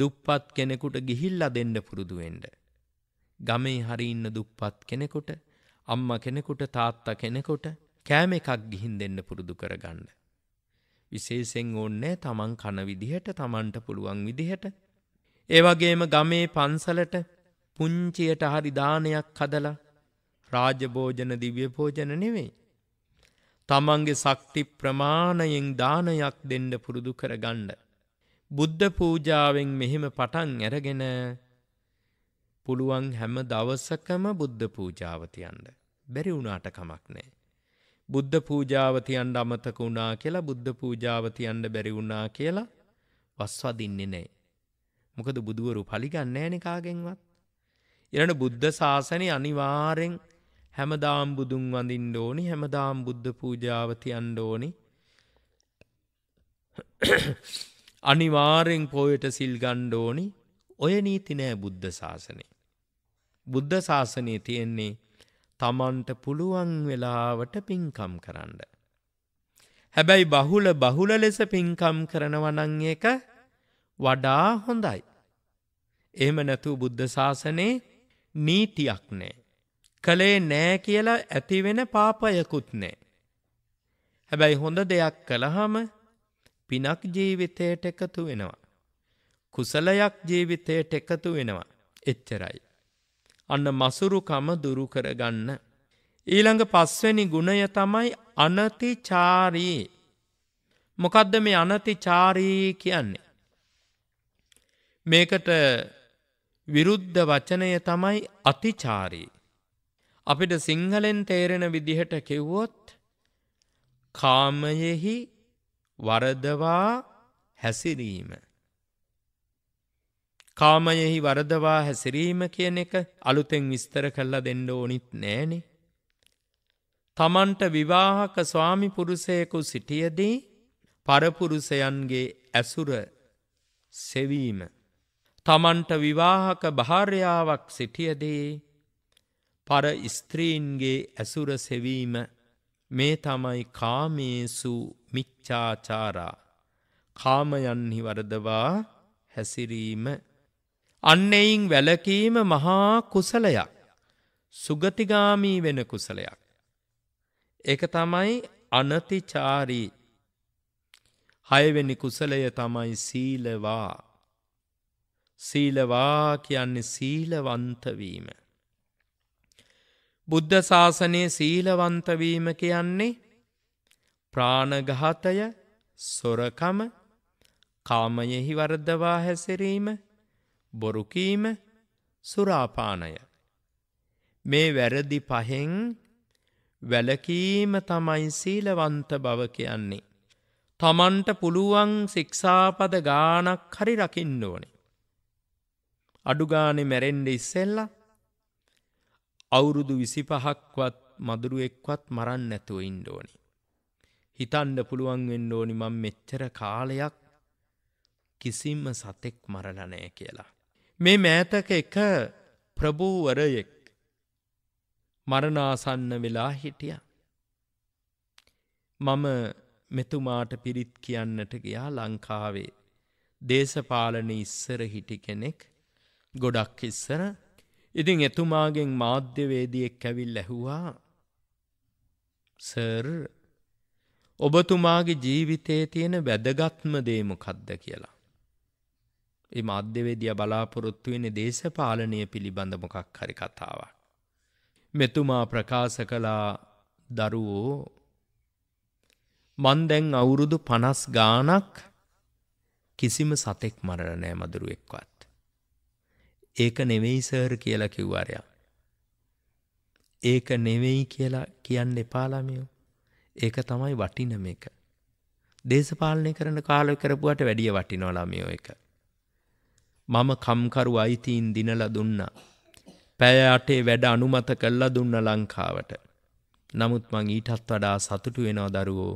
[SPEAKER 2] දුප්පත් කෙනෙකුට ගිහිල්ලා දෙන්න පුරුදුුවෙන්ඩ. ගමේ හරි ඉන්න දුප්පත් කෙනෙකුට අම්ම කෙනෙකුට තාත්තා කෙනෙකොට කෑම එකක් ගිහින් දෙන්න පුරුදු කරගන්න. විශේසෙන් ඕන්නෑ තමන් කනවිදිහට තමන්ට පුළුවන් විදිහට. ඒවගේම ගමේ පන්සලට පුංචියට හරි දානයක් කදලා රාජභෝජන දිව්‍ය පෝජන නෙවෙයි තමන්ගේ සක්ති ප්‍රමාණයෙන් දානයක් දෙන්න පුරුදු කරගන්න. බුද්ධ පූජාවෙන් මෙහෙම පටන් ඇරගෙන පුළුවන් හැම දවසකම බුද්ධ පූජාවතියන්ට. බැරි වුණාට කමක් නෑ. බුද්ධ පූජාවතියන්ට අමතක වුණා කියලා බුද්ධ පූජාවතියන්ට බැරි වුණා කියලා වස්වදින්නේ නෑ. මොකද බුදුවරු පලිගන්න ෑනකාගෙන්වත්. එරට බුද්ධ ශාසනය අනිවාරෙන් හැමදාම් බුදුන් වඳින් ඕනි හැමදාම් බුද්ධ පූජාවතියන් ඕනි අනිවාරෙන් පෝයට සිල් ගණ්ඩෝනි ඔය නීති නෑ බුද්ධ ශාසනය. බුද්ධ ශාසනය තියෙන්නේ තමන්ට පුළුවන් වෙලාවට පින්කම් කරන්න. හැබැයි බහුල බහුල ලෙස පින්කම් කරනවනං එක වඩා හොඳයි. එහෙම නැතු බුද්ධ ශාසනයේ නීතියක් නෑ. කළේ නෑ කියලා ඇතිවෙන පාපයකුත් නෑ. හැබැයි හොඳ දෙයක් කළහම පිනක් ජීවිතයට එකතු වෙනවා. කුසලයක් ජීවිතයට එකතු වෙනවා. එච්චරයි. අන්න මසුරුකම දුරු කරගන්න. ඊළඟ පස්වැනි ගුණය තමයි අනතිචාරී. මොකදද මේ අනතිචාරී කියන්නේ. මේකට විරුද්ධ වචනය තමයි අතිචාරී. අපිට සිංහලෙන් තේරෙන විදිහට කිව්වොත් කාමයෙහි වරදවා හැසිරීම. කාමයෙහි වරදවා හැසිරීම කියන එක අලුතෙන් විස්තර කල්ලා දෙන්න ඕනිත් නෑනේ. තමන්ට විවාහක ස්වාමි පුරුසයකු සිටියදී පරපුරුසයන්ගේ ඇසුර සෙවීම. තමන්ට විවාහක භාර්යාවක් සිටියදී පර ස්ත්‍රීන්ගේ ඇසුර සෙවීම මේ තමයි කාමේසු මිච්චාචාරා කාමයන්හි වරදවා හැසිරීම අන්නෙයින් වැලකීම මහා කුසලයක් සුගතිගාමී වෙන කුසලයක්. එක තමයි අනතිචාරී හයවෙනි කුසලය තමයි සීලවා සීලවා කියන්නේ සීලවන්තවීම. බුද්ධ ශාසනයේ සීලවන්තවීම කියන්නේ ප්‍රාණඝාතය සොරකම කාමයෙහි වරදවා හැසිරීම බොරුකීම සුරාපානය. මේ වැරදි පහෙන් වැලකීම තමයි සීලවන්ත බව කියන්නේ. තමන්ට පුළුවන් සික්ෂාපද ගානක් හරි රකින්න ඕනේ. අඩුගානෙ මැරෙන්ඩ ඉස්සෙල්ලා අවුරුදු විසිපහක්වත් මදුරු එක්වත් මරන්න නැතුව ඉන්ඩෝනි. හිතන්ඩ පුළුවන් වෙන්න ඕනි මං මෙච්චර කාලයක් කිසිම්ම සතෙක් මරලනෑ කියලා. මේ මෑතක එක ප්‍රභූවරයෙක් මරනාසන්න වෙලා හිටිය. මම මෙතුමාට පිරිත් කියන්නට ගියා ලංකාවේ. දේශපාලන ඉස්සර හිටි කෙනෙක් ගොඩක් ඉස්සර ඉතින් එතුමාගෙන් මාධ්‍යවේදියෙක් ඇවිල් ඇහුවා සර් ඔබතුමාගේ ජීවිතයේ තියෙන වැදගත්ම දේමොකක්ද කියලා. එ මාධ්‍යවේදිය බලාපොරොත්තුවෙන දේශපාලනය පිළිබඳ මොකක් හරි කතාවක්. මෙතුමා ප්‍රකාශ කළා දරුවෝ මන් දැන් අවුරුදු පනස් ගානක් කිසිම සතෙක් මරණෑ මදුරුවෙක්වත්. ඒක නෙවෙයි සර් කියලා කිව්වාරයා. ඒක නෙවෙයි කියලා කියන්න එපාලාමියෝ. ඒක තමයි වටිනම එක. දේශපාලනය කරන කාලය කරපුවට වැඩිය වටිනවා ළමයෝ එක. මම කම්කරු අයිතීන් දිනලා දුන්නා. පැය අටේ වැඩ අනුමත කළා දුන්න ලංකාවට. නමුත් මං ඊටත් වඩා සතුටු වෙනවා දරුවෝ.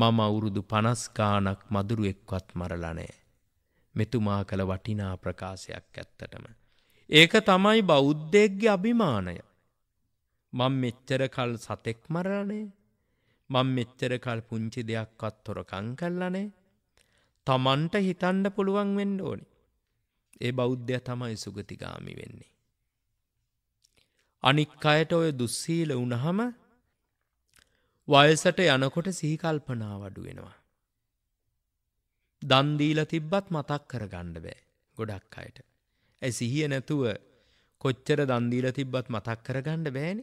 [SPEAKER 2] මම අවුරුදු 50 ගාණක් මදුරුවෙක්වත් මරලා නැහැ. මෙතුමා කළ වටිනා ප්‍රකාශයක් ඇත්තටම. ඒක තමයි බෞද්ධයක්ගේ අභිමානය. මං මෙච්චර කල් සතෙක් මරලනේ මං මෙච්චර කල් පුංචි දෙයක්වත් තොරකං කල්ලනේ තමන්ට හිතන්ඩ පුළුවන් වෙන්න ඕනි. ඒ බෞද්ධය තමයි සුගතිගාමි වෙන්නේ. අනික් අයට ඔය දුස්සීල වුණහම වයසට යනකොට සිහිකල්පනා වඩුවෙනවා. දන්දීල තිබ්බත් මතක් කරගණ්ඩ බෑ ගොඩක් අයට. ඇ සිහිය නැතුව කොච්චර දන්දීල තිබ්බත් මතක් කරගණ්ඩ බෑනි.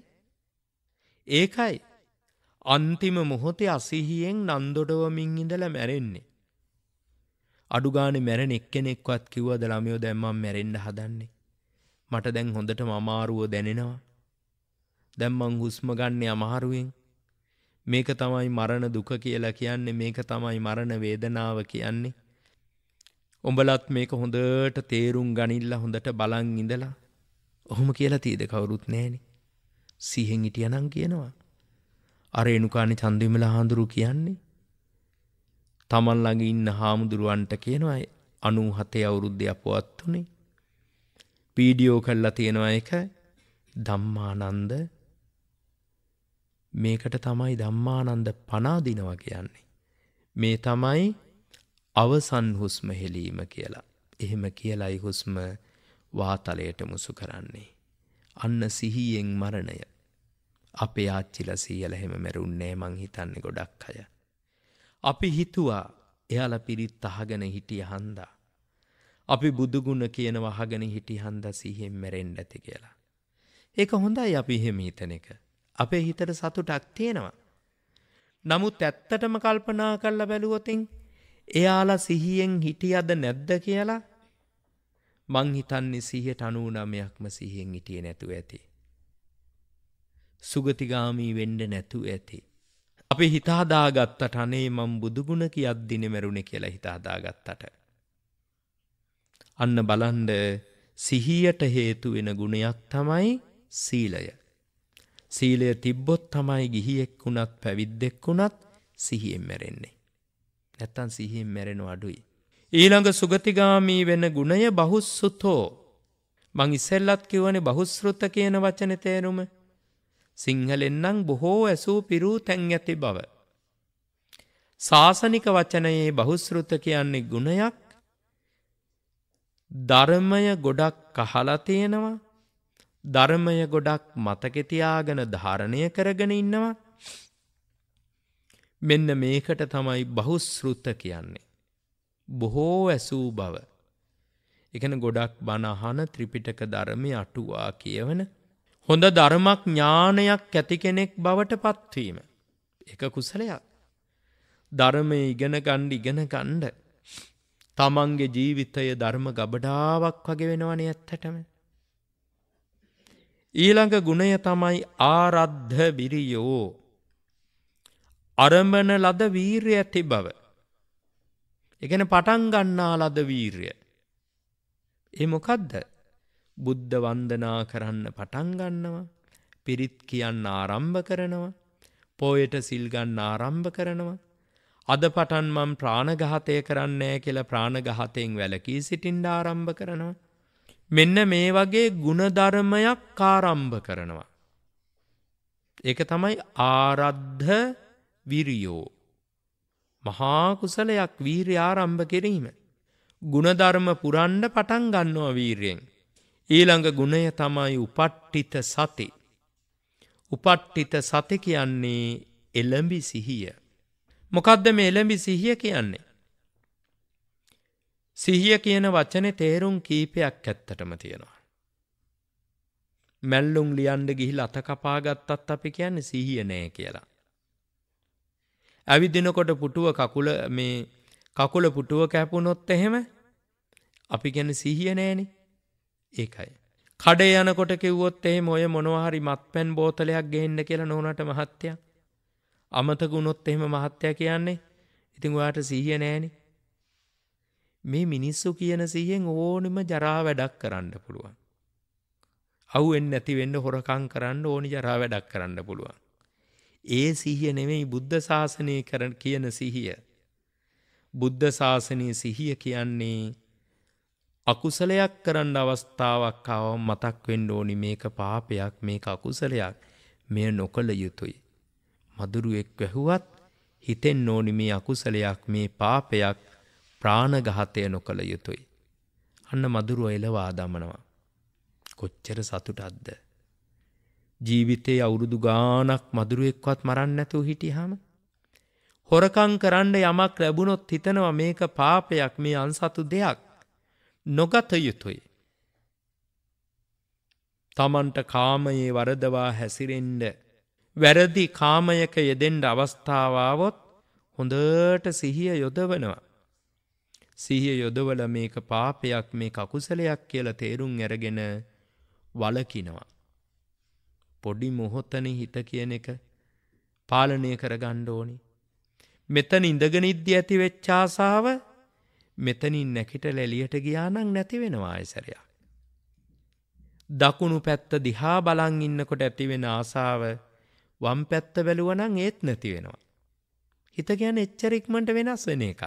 [SPEAKER 2] ඒකයි අන්තිම මොහොතේ අසිහියෙන් නන්දොඩවමින් ඉඳල මැරෙන්නේ. අඩුගාන මැරෙන එක්කෙනෙක්වත් කිව්වද ළමියෝ දැම්මම් මැරෙන්ඩ හදන්නේ. මට දැන් හොඳට මමාරුව දැනෙනවා. දැම්මං හුස්ම ගන්නේ අමාරුවෙන් මේක තමයි මරණ දුක කියලා කියන්නේ මේක තමයි මරණ වේදනාව කියන්නේ උඹලත් මේක හොඳට තේරුම් ගනිල්ලා හොඳට බලන් ඉඳලා ඔහොම කියලා තියද කවුරුත් නැහෙනි සිහෙන් හිටියනම් කියනවා අර එනුකානේ චන්දිමල හාමුදුරු කියන්නේ තමන් ළඟ ඉන්න හාමුදුරුවන්ට කියනවා 97 අවුරුද්දේ අපවත් උනේ වීඩියෝ කරලා තියෙනවා එක ධම්මානන්ද මේකට තමයි ධම්මානන්ද පනාදිනවා කියන්නේ. මේ තමයි අවසන් හුස්ම හෙලීම කියලා. එහෙම කියලයි හුස්ම වාතලයට මුසු කරන්නේ. අන්න සිහියෙන් මරණය. අපේ ආච්චිලා සීයලා හැම මැරුන්නේ මං හිතන්නේ ගොඩක් අය. අපි හිතුවා එයාලා පිරිත් අහගෙන හිටිය හන්දා. අපි බුදුගුණ කියනව අහගෙන හිටිය හන්දා සිහියෙන් මැරෙන්න ඇති කියලා. ඒක හොඳයි අපි එහෙම හිතන එක. අපේ හිතට සතුටක් තියෙනවා. නමුත් ඇත්තටම කල්පනා කරලා බැලුවොතින් එයාලා සිහියෙන් හිටියද නැද්ද කියලා මං හිතන්නේ සිහියට අනුව නමයක්ම සිහියෙන් හිටියේ නැතුව ඇති. සුගතිගාමී වෙන්න නැතුව ඇති. අපි හිතාදාගත්තට අනේ මං බුදුගුණ කියද්දින මැරුණේ කියලා හිතාදාගත්තට. අන්න බලන්ඩ සිහියට හේතු වෙන ගුණයක් තමයි සීලය. සීලය තිබ්බොත් තමයි ගිහියෙක් වුණත් පැවිද්දෙක් වුණත් සිහියෙන් මැරෙන්නේ. නැත්තන් සිහියෙන් මැරෙනු අඩුයි. ඊළඟ සුගතිගාමී වෙන ගුණය බහුස්සුතෝ. මං ඉස්සෙල්ලත් කිවනේ බහුස්ෘත කියන වචන තේරුම. සිංහලෙන්නම් බොහෝ ඇසූ පිරූ තැන් ඇති බව. ශාසනික වචනයේ බහුස්ෘත කියන්නේ ගුණයක් ධර්මය ගොඩක් කහලා තියෙනවා ධර්මය ගොඩක් මතකෙතියාගෙන ධාරණය කරගෙන ඉන්නවා. මෙන්න මේකට තමයි බහුස්ෘත කියන්නේ. බොහෝ ඇසූ බව. එකන ගොඩක් බණහන ත්‍රිපිටක ධර්මය අටුවා කියවන. හොඳ ධර්මක් ඥානයක් ඇති කෙනෙක් බවට පත්වීම. එක කුසලයක්. ධර්මය ඉගෙන ගණ්ඩ ඉගෙන ගණ්ඩ. තමන්ගේ ජීවිතය ධර්ම ගබඩාවක් වගේ වෙනවනේ ඇත්තටම. ඊළඟ ගුණය තමයි ආරද්ධ බිරියෝ අරමන ලද වීර්ය ඇති බව. එකන පටන්ගන්නා ලද වීර්ය. ඒ මොකදද බුද්ධ වන්දනා කරන්න පටන්ගන්නවා පිරිත් කියන්න ආරම්භ කරනවා පෝයට සිල්ගන්න ආරම්භ කරනවා අද පටන් මම් ප්‍රාණගහතය කරන්නේ කියල ප්‍රාණගහතයෙන් වැලකී සිටින්ඩ ආරම්භ කරනවා මෙන්න මේ වගේ ගුණධර්මයක් කාරම්භ කරනවා. ඒක තමයි ආරද්ධ විරියෝ. මහා කුසලයක් වීරිය ආරම්භ කිරීම. ගුණධර්ම පුරන්න පටන් ගන්නවා වීරියෙන්. ඊළඟ ගුණය තමයි උපට්ඨිත සති. උපට්ඨිත සති කියන්නේ එළඹි සිහිය. මොකද්ද මේ එළඹි සිහිය කියන්නේ? සිහිය කියන වචනේ තේරුම් කීපයක් ඇත්තටම තියෙනවා. මැල්ලුම් ලියන්ඩ ගිහි අත කපාගත්තත් අපි කියන්න සිහිය නෑ කියලා. ඇවිදිනකොට පුටුව කකුල මේ කකුල පුටුව කැපුණොත් එහෙම අපි ගැන සිහිය නෑනේ ඒකයි. කඩේ යනකොට කිව්වොත් එහෙම ඔය මොනවාහරි මත්පැන් බෝතලයක් ගෙන්න කියලා නොනට මහත්තයක් අමතකුණොත් එහෙම මහත්තය කියන්නේ ඉතිං ඔයාට සිහිය නෑනේ මේ මිනිස්සු කියන සිහියෙන් ඕනෙම ජරා වැඩක් කරන්න පුළුවන්. අවුෙන් නැති වෙන්න හොරකම් කරන්න ඕනි ජරා වැඩක් කරන්න පුළුවන්. ඒ සිහිය නෙමෙයි බුද්ධ ශාසනය කරන කියන සිහිය. බුද්ධ ශාසනයේ සිහිය කියන්නේ අකුසලයක් කරන්න අවස්ථාවක් ආව මතක් වෙන්න ඕනි මේක පාපයක් මේක අකුසලයක් මෙය නොකළ යුතුයි. මදුරුවෙක් වැහුවත් හිතෙන් ඕනි මේ අකුසලයක් මේ පාපයක් ප්‍රාණඝාතය නොකළ යුතුයි. අන්න මදුරුව එලවා දමනවා. කොච්චර සතුටක්ද. ජීවිතේ අවුරුදු ගානක් මදුරුවෙක්වත් මරන්න නැතුව හිටියාම හොරකං කරන්න යමක් ලැබුණොත් හිතනවා මේක පාපයක් මේ අන්සතු දෙයක් නොගත යුතුයි. තමන්ට කාමයේ වරදවා හැසිරෙන්ඩ වැරදි කාමයක යෙදෙන්ඩ අවස්ථාවාවොත් හොඳට සිහිය යොදවනවා. සිහිය යොදවල මේක පාපයක් මේ කකුසලයක් කියල තේරුම් ඇරගෙන වලකිනවා. පොඩි මොහොත්තන හිත කියන එක පාලනය කරගණ්ඩ ඕනි. මෙතන ඉඳගනිද්දි ඇති වෙච්චාසාාව මෙතනින් නැකිට ලැලියට ගියානං නැතිවෙනවා අයසරයක්. දකුණු පැත්ත දිහා බලං ඉන්නකොට ඇතිවෙන ආසාාව වම් පැත්ත බැලුවනං ඒත් නැතිවෙනවා. හිත ගැන එච්චරික්මට වෙනස් වෙන එකක්.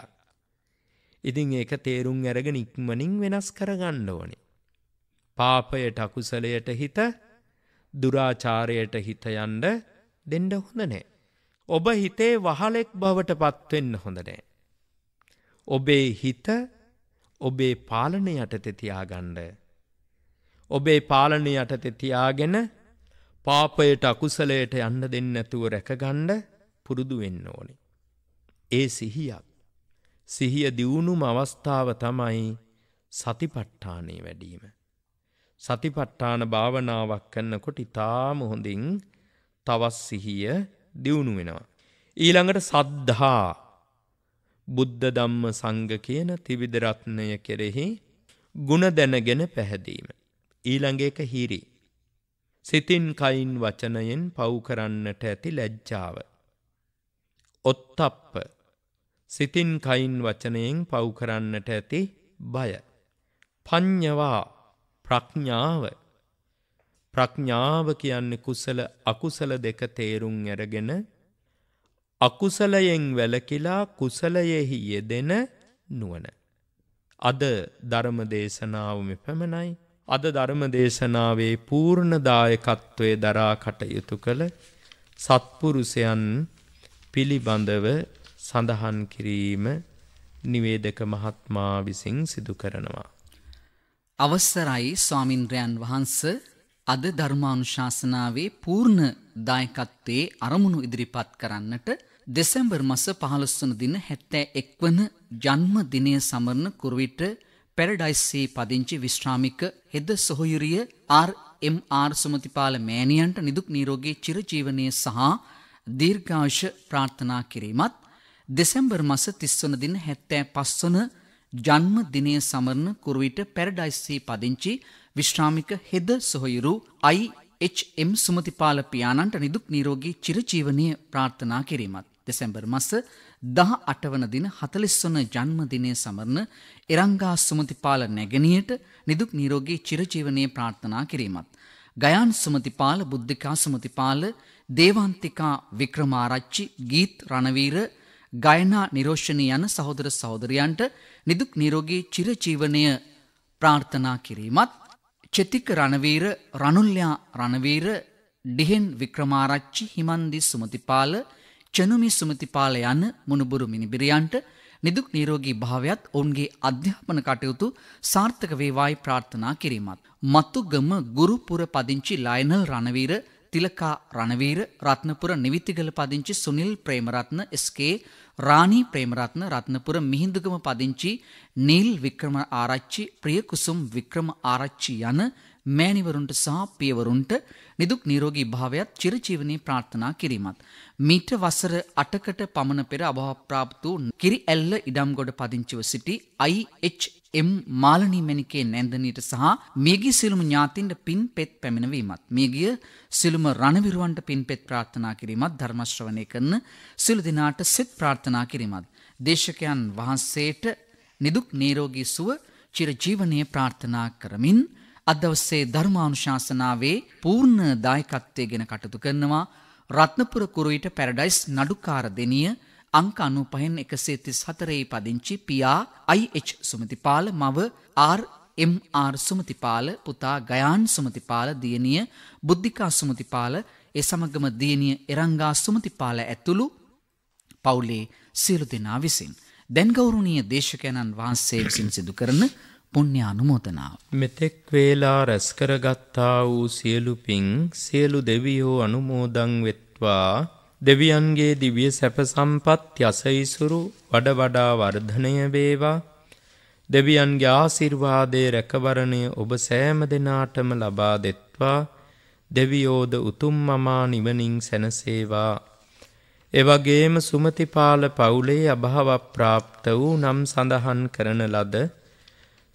[SPEAKER 2] ඉතින් ඒක තේරුම් ඇරගෙන ඉක්මනින් වෙනස් කරගන්න ඕනේ. පාපයට අකුසලයට හිත දුරාචාරයට හිත යන්ඩ දෙන්න හොඳ නෑ. ඔබ හිතේ වහලෙක් බවට පත්වෙන්න හොඳ නෑ. ඔබේ හිත ඔබේ පාලන යටතෙ තියාගණ්ඩ. ඔබේ පාලන යටතෙ තියාගෙන පාපයට අකුසලයට යන්න දෙන්නැතුව රැකගණ්ඩ පුරුදු වෙන්න ඕනේ. ඒ සිහියක්. සිහිය දියුණුම අවස්ථාව තමයි සතිපට්ඨානය වැඩීම. සතිපට්ඨාන භාවනාවක් කන්නකොට ඉතාම හොඳින් තවස් සිහිය දියුණු වෙනවා. ඊළඟට සද්ධහා බුද්ධ දම්ම සංග කියන තිවිදරත්නය කෙරෙහි ගුණ දැනගෙන පැහැදීම. ඊළඟ එක හිරි. සිතින් කයින් වචනයෙන් පව් කරන්නට ඇති ලැජ්ජාව. ඔත්තප්ප සිතින් කයින් වචනයෙන් පව් කරන්නට ඇති බය. පඤ්ඥවා ප්‍රඥාව ප්‍රඥාව කියන්නේ කුසල අකුසල දෙක තේරුම් ඇරගෙන අකුසලයෙන් වැලකිලා කුසලයෙහි යෙදෙන නුවන. අද ධර්ම දේශනාවම පැමණයි අද ධර්ම දේශනාවේ පූර්ණදායකත්වය දරා කටයුතු කළ සත්පුරුසයන් පිළිබඳව සඳහන් කිරීම නිවේදක මහත්මා විසින් සිදු කරනවා.
[SPEAKER 1] අවසරයි ස්වාමින්ද්‍රයන් වහන්ස අද ධර්මානුශාසනාවේ පූර්ණ දායකත්වයේ අරමුණු ඉදිරිපත් කරන්නට දෙසැම්බර් මස 15 වන දින 71 වන ජන්මදිනය සමරන කුරුවිට පැරඩයිස්සේ පදිංචි විශ්‍රාමික හෙද සොහොයුරිය ආර් එම් ආර් සුමතිපාල මෑණියන්ට නිදුක් නිරෝගී චිරජීවනයේ සහ දීර්ඝායුෂ ප්‍රාර්ථනා කිරීමත් දෙසැම්බර් මස 30 වන දින 75 වන ජන්මදිනය සමරන කුරුවිට පැරඩයිස්සේ පදිංචි විශ්‍රාමික හෙද සොහොයුරු IHM සුමතිපාල පියාණන්ට නිදුක් නිරෝගී චිරජීවනය ප්‍රාර්ථනා කිරීමත් දෙසැම්බර් මස 18 වන දින 40 වන ජන්මදිනය සමරන ඉරංගා සුමතිපාල නැගණියට නිදුක් නිරෝගී චිරජීවනය ප්‍රාර්ථනා කිරීමත් ගයාන් සුමතිපාල බුද්ධිකා සුමතිපාල දේවාන්තිකා වික්‍රමාරච්චි ගීත් රණවීර ගයනා නිරෝෂණී යන සහෝදර සහෝදරයන්ට නිදුක් නිරෝගී චිරජීවනය ප්‍රාර්ථනා කිරීමත් චෙතික රණවීර රණුල්යා රණවීර ඩිහෙන් වික්‍රමාරච්චි හිමන්දි සුමතිපාල චනුමි සුමතිපාල යන මුණුබුරු මිනිබිරියන්ට නිදුක් නිරෝගී භාවයත් ඔවුන්ගේ අධ්‍යාපන කටයුතු සාර්ථක වේවායි ප්‍රාර්ථනා කිරීමත්. මත්තුගම ගුරුපුර පදිංචි ලයිනල් රණවීර තිලකා රණවීර රත්නපුර නිවිතිගල පදිංචි සුනිල් ප්‍රේමරත්න ස්කේ රාණී ප්‍රේමරත්න රත්නපුර මිහිඳුගම පදිංචි නිල් වික්‍රම ආරච්චි ප්‍රියකුසුම් වික්‍රම ආරච්චි යන මෑණිවරුන්ට සහ පියවරුන්ට නිදුක් නිරෝගී භාවයත් චිරජීවනයේ ප්‍රාර්ථනා කිරීමත් මීට වසර 8කට පමණ පෙර අභාවප්‍රාප්ත වූ කිරිඇල්ල ඉඩම්ගොඩ පදිංචිව සිටි IHM මාලනී මැණිකේ නැන්දනීට සහ මියගිය සිළුමු ඥාතින්ට පින්පෙත් පැමිණවීමත් මියගිය සිළුම රණවිරුවන්ට පින්පෙත් ප්‍රාර්ථනා කිරීමත් ධර්ම ශ්‍රවණය කරන සිළු දිනාට සිත ප්‍රාර්ථනා කිරීමත් දේශකයන් වහන්සේට නිදුක් නිරෝගී සුව චිරජීවනයේ ප්‍රාර්ථනා කරමින් අද දවසේ ධර්මානුශාසනාවේ පූර්ණ දායකත්වයේ ගෙන කටයුතු කරනවා රත්නපුර කුරුවිට පැරඩයිස් නඩුකාර දෙනිය අංක 95 134 පදිංචි පියා IH සුමතිපාල මව R MR සුමතිපාල පුතා ගයාන් සුමතිපාල දියණිය බුද්ධිකා සුමතිපාල ඒ සමගම දියණිය එරංගා සුමතිපාල ඇතුළු පවුලේ සියලු දෙනා විසින් දැන් ගෞරවනීය දේශකයන්න් වහන්සේ විසින් සිදු කරන පුණ්‍ය අනුමෝදනාව.
[SPEAKER 2] මෙතෙක් වේලා රැස්කරගත්තා වූ සියලු පිං සියලු දෙවියෝ අනුමෝදන් වෙත්වා දෙවියන්ගේ දිවිය සැප සම්පත් යසයිසුරු වඩ වඩා වර්ධනය වේවා දෙවියන්ගේ ආසිර්වාදයේ රැකවරණය ඔබ සෑම දෙනාටම ලබා දෙත්වා දෙවියෝද උතුම් මමා නිවනින් සැනසේවා එවගේම සුමතිපාල පවුලේ අභාව ප්‍රාප්ත වූ නම් සඳහන් කරන ලද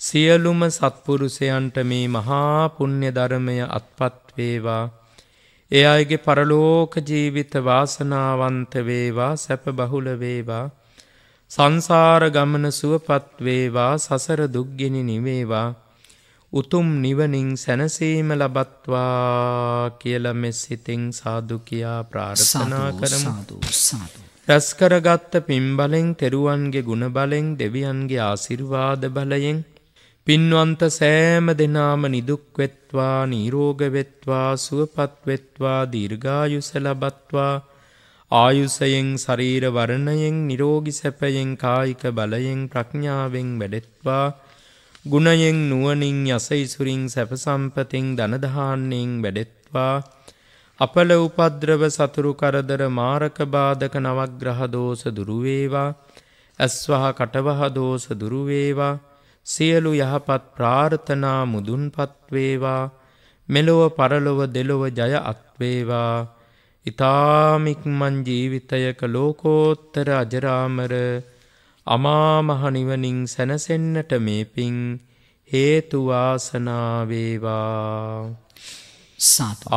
[SPEAKER 2] සියලුම සත්පුරුෂයන්ට මේ මහා පුුණ්්‍ය ධර්මය අත්පත් වේවා ඒ අයගේ පරලෝක ජීවිත වාසනාවන්ත වේවා සැප බහුල වේවා සංසාර ගමන සුවපත් වේවා සසර දුක්ගෙන නිවේවා උතුම් නිවනින් සැනසීම ලබත්වා කියල මෙස්සිතිං සාදුකයා ප්‍රාර්ථනා කරමතු සාතු. රැස්කරගත්ත පිම්බලෙන් තෙරුවන්ගේ ගුණබලෙන් දෙවියන්ගේ ආසිර්වාද බලයෙන් පින්වන්ත සෑම දෙනාම නිදුක් වෙත්වා නිරෝග වෙත්වා සුවපත් වෙත්වා දීර්ඝායුෂ ලබත්වා ආයුෂයෙන් ශරීර වර්ණයෙන් නිරෝගී සැපයෙන් කායික බලයෙන් ප්‍රඥාවෙන් වැඩෙත්වා ගුණයෙන් නුවණින් යසයිසුරින් සැප සම්පතෙන් ධන දහාන්නෙන් වැඩෙත්වා අපල උපද්‍රව සතුරු කරදර මාරක බාධක නවග්‍රහ දෝෂ දුරු වේවා ඇස්වහ කටවහ දෝෂ දුරු වේවා සියලු යහපත් ප්‍රාර්ථනා මුදුන්පත්වේවා මෙලොව පරලොව දෙලොව ජය අත්වේවා ඉතාමික්මන් ජීවිතයක ලෝකෝත්තර අජරාමර අමාමහනිවනින් සැනසෙන්නට මේ පින් හේතුවාසනාවේවා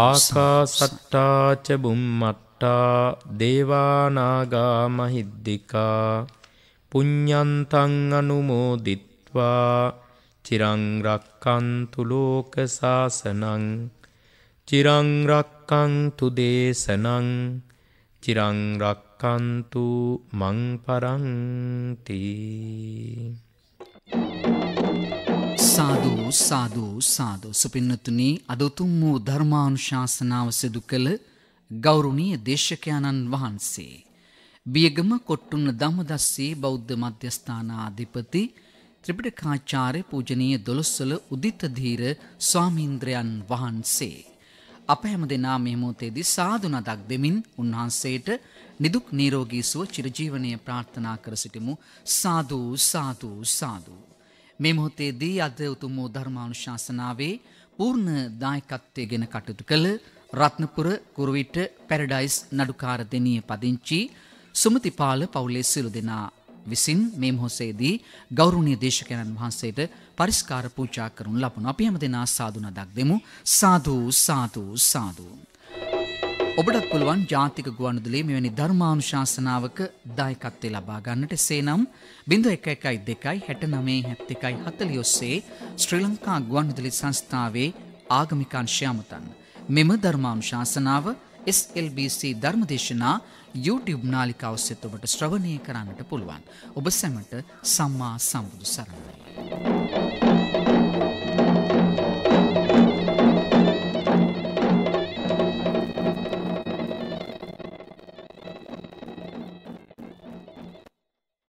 [SPEAKER 2] ආකා සට්ටාච බුම්මට්ටා දේවානාගා මහිද්දිකා පුඤ්ඥන්තන් අනුමෝදිත්ත මිත්වා චිරංරක්කන්තු ලෝක සාසනං චිරංරක්කන්තු දේශනං චිරංරක්කන්තු මං පරංති
[SPEAKER 1] සාධූ සාධූ සාධ සුපින්නතුනී අදොතුම් වූ ධර්මානුශාසනාව සිදු කළ ගෞරුණීය දේශකයාණන් වහන්සේ. බියගම කොට්ටුන්න දමදස්සේ බෞද්ධ මධ්‍යස්ථානාධිපති ත්‍රිපිටකාචාර්ය පූජනීය දොළොස්සල උදිත ධීර ස්වාමීන්ද්‍රයන් වහන්සේ. අප හැම දෙනා මේ මොහොතේදී සාදු නදක් දෙමින් උන්වහන්සේට නිදුක් නිරෝගී සුව චිරජීවනය ප්‍රාර්ථනා කර සිටිමු. සාදු සාදු සාදු. මේ මොහොතේදී අද උතුම් වූ ධර්මානුශාසනාවේ පූර්ණ දායකත්වයේ ගෙන කටයුතු කළ රත්නපුර කුරුවිට පැරඩයිස් නඩුකාර දෙනිය පදිංචි සුමතිපාල පවුලේ සියලු දෙනා විසින් මේ මොහොසේදී ගෞරවනීය දේශකයන්න් වහන්සේට පරිස්කාර පූජා කරනු ලබනවා. අපි හැමදෙනා සාදු නදක් දෙමු. සාදු සාදු සාදු. ඔබටත් පුළුවන් ජාතික ගුවන්විදුලියේ මෙවැනි ධර්මානුශාසනාවක දායකත්වය ලබා ගන්නට. එසේනම් 0112697140 ඔස්සේ ශ්‍රී ලංකා ගුවන්විදුලි සංස්ථාවේ ආගමික අංශය අමතන්න. මෙම ධර්මානුශාසනාව SLBC ධර්මදේශනා YouTube නාලිකාව ඔස්සේ ඔබට ශ්‍රවණය කරන්නට පුළුවන්. ඔබ සැමට සම්මා සම්බුදු සරණයි.